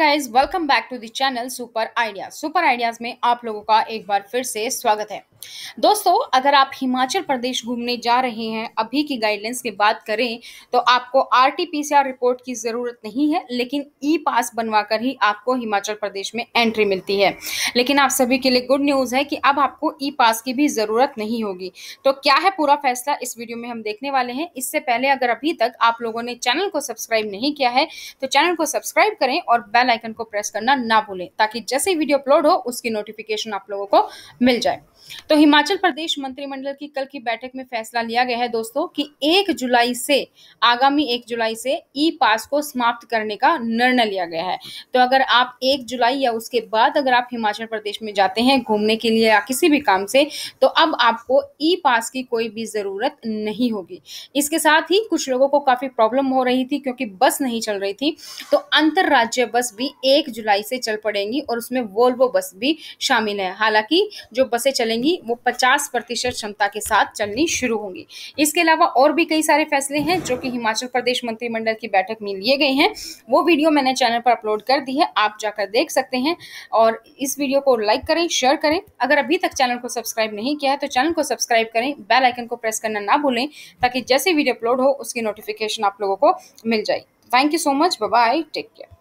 guys welcome back to the channel super idea super ideas में आप लोगों का एक बार फिर से स्वागत है दोस्तों अगर आप हिमाचल प्रदेश घूमने जा रहे हैं अभी की गाइडलाइंस की बात करें तो आपको आर रिपोर्ट की ज़रूरत नहीं है लेकिन ई पास बनवा कर ही आपको हिमाचल प्रदेश में एंट्री मिलती है लेकिन आप सभी के लिए गुड न्यूज़ है कि अब आपको ई पास की भी ज़रूरत नहीं होगी तो क्या है पूरा फैसला इस वीडियो में हम देखने वाले हैं इससे पहले अगर अभी तक आप लोगों ने चैनल को सब्सक्राइब नहीं किया है तो चैनल को सब्सक्राइब करें और बेल आइकन को प्रेस करना ना भूलें ताकि जैसे वीडियो अपलोड हो उसकी नोटिफिकेशन आप लोगों को मिल जाए तो हिमाचल प्रदेश मंत्रिमंडल की कल की बैठक में फैसला लिया गया है दोस्तों कि एक जुलाई से आगामी एक जुलाई से ई पास को समाप्त करने का निर्णय लिया गया है तो अगर आप एक जुलाई या उसके बाद अगर आप हिमाचल प्रदेश में जाते हैं घूमने के लिए या किसी भी काम से तो अब आपको ई पास की कोई भी ज़रूरत नहीं होगी इसके साथ ही कुछ लोगों को काफ़ी प्रॉब्लम हो रही थी क्योंकि बस नहीं चल रही थी तो अंतर्राज्य बस भी एक जुलाई से चल पड़ेंगी और उसमें वोल्वो बस भी शामिल है हालांकि जो बसें चलेंगी वो 50 प्रतिशत क्षमता के साथ चलनी शुरू होंगी इसके अलावा और भी कई सारे फैसले हैं जो कि हिमाचल प्रदेश मंत्रिमंडल की बैठक में लिए गए हैं वो वीडियो मैंने चैनल पर अपलोड कर दी है आप जाकर देख सकते हैं और इस वीडियो को लाइक करें शेयर करें अगर अभी तक चैनल को सब्सक्राइब नहीं किया है तो चैनल को सब्सक्राइब करें बेल आइकन को प्रेस करना ना भूलें ताकि जैसे वीडियो अपलोड हो उसकी नोटिफिकेशन आप लोगों को मिल जाए thank you so much bye take care